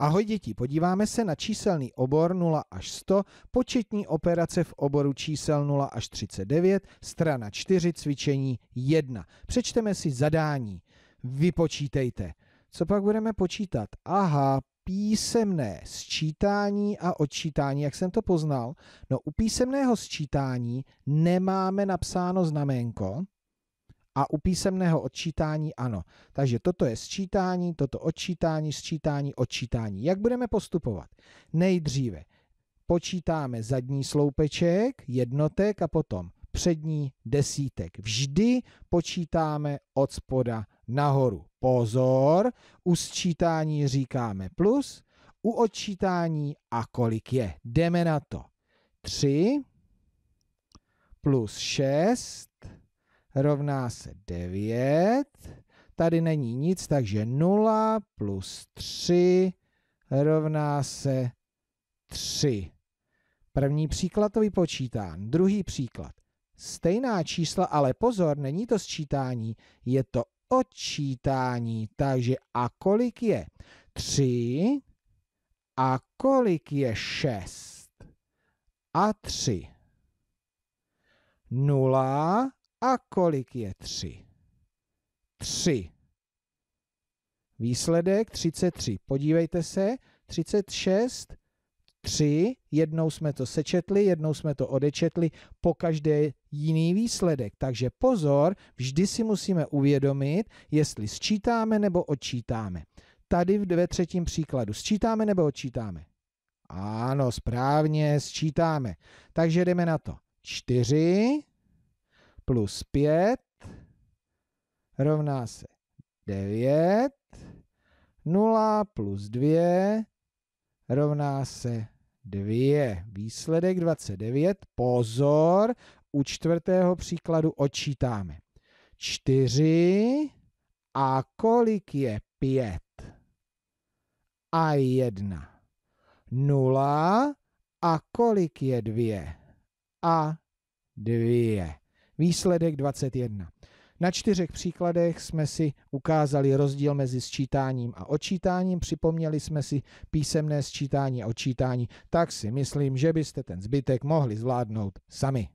Ahoj děti, podíváme se na číselný obor 0 až 100, početní operace v oboru čísel 0 až 39, strana 4, cvičení 1. Přečteme si zadání. Vypočítejte. Co pak budeme počítat? Aha, písemné sčítání a odčítání, jak jsem to poznal. No u písemného sčítání nemáme napsáno znaménko, a u písemného odčítání ano. Takže toto je sčítání, toto odčítání, sčítání, odčítání. Jak budeme postupovat? Nejdříve počítáme zadní sloupeček, jednotek a potom přední desítek. Vždy počítáme od spoda nahoru. Pozor, u sčítání říkáme plus, u odčítání a kolik je. Jdeme na to. 3 plus 6 rovná se 9. Tady není nic, takže 0 plus 3 rovná se 3. První příklad to vypočítám. Druhý příklad. Stejná čísla, ale pozor, není to sčítání, je to odčítání. Takže a kolik je? 3 a kolik je 6? A 3. 0 a kolik je 3? 3. Výsledek 33. Podívejte se, 36, 3, jednou jsme to sečetli, jednou jsme to odečetli, po každé jiný výsledek. Takže pozor, vždy si musíme uvědomit, jestli sčítáme nebo odčítáme. Tady ve třetím příkladu sčítáme nebo odčítáme? Ano, správně, sčítáme. Takže jdeme na to. 4, plus 5 rovná se 9. 0 plus 2 rovná se 2. Výsledek 29. Pozor, u čtvrtého příkladu odčítáme. 4 a kolik je 5? A 1. 0 a kolik je 2? A 2. Výsledek 21. Na čtyřech příkladech jsme si ukázali rozdíl mezi sčítáním a očítáním, připomněli jsme si písemné sčítání a očítání, tak si myslím, že byste ten zbytek mohli zvládnout sami.